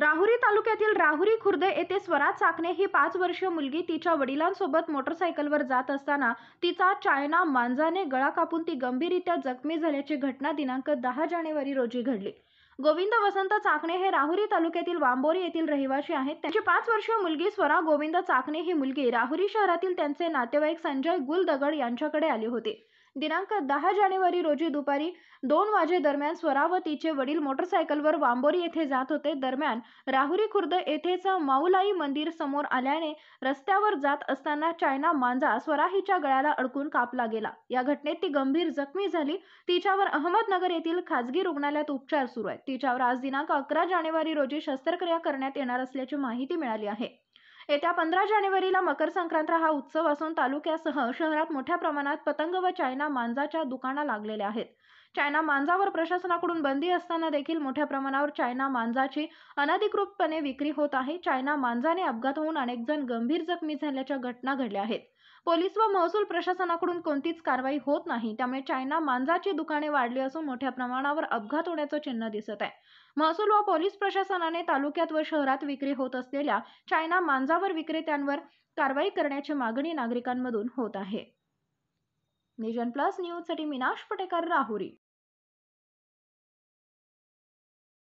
राहुरी तालुक्यातील राहुरी खुर्द येथे स्वराज चाकणे ही पाच वर्षीय मुलगी तिच्या वडिलांसोबत मोटरसायकलवर जात असताना तिचा चायना मांजाने गळा कापून ती गंभीररित्या जखमी झाल्याची घटना दिनांक दहा जानेवारी रोजी घडली गोविंद वसंत चाकणे हे राहुरी तालुक्यातील वांबोरी येथील रहिवासी आहेत त्यांची पाच वर्षीय मुलगी स्वरा गोविंद चाकणे ही मुलगी राहुरी शहरातील त्यांचे नातेवाईक संजय गुलदगड यांच्याकडे आली होती दिनांक दहा जानेवारी रोजी दुपारी दोन वाजेदरम्यान स्वरावतीचे वडील मोटरसायकलवर वांबोरी येथे जात होते दरम्यान राहुरी खुर्द येथेच माऊलाई मंदिर समोर आल्याने रस्त्यावर जात असताना चायना मांजा स्वराहीच्या गळ्याला अडकून कापला गेला या घटनेत ती गंभीर जखमी झाली तिच्यावर अहमदनगर येथील खासगी रुग्णालयात उपचार सुरू आहेत तिच्यावर आज दिनांक अकरा जानेवारी रोजी शस्त्रक्रिया करण्यात येणार असल्याची माहिती मिळाली आहे येत्या पंधरा जानेवारीला मकर संक्रांत हा उत्सव असून तालुक्यासह शहरात मोठ्या प्रमाणात पतंग व चायना मांजाच्या दुकाना लागलेल्या आहेत चायना मांजावर प्रशासनाकडून बंदी असताना देखील मोठ्या प्रमाणावर चायना मांजाची अनधिकृतपणे विक्री होत आहे चायना मांजाने अपघात होऊन अनेक जण गंभीर जखमी झाल्याच्या घटना घडल्या आहेत पोलीस व महसूल प्रशासनाकडून कोणतीच कारवाई होत नाही त्यामुळे चायना मांजाची दुकाने वाढली असून मोठ्या प्रमाणावर अपघात होण्याचं चिन्ह दिसत आहे महसूल व पोलीस प्रशासनाने तालुक्यात व शहरात विक्री होत असलेल्या चायना मांजावर विक्रेत्यांवर कारवाई करण्याची मागणी नागरिकांमधून होत आहे निजन प्लस न्यूज साठी मीनाश पटेकर राहुरी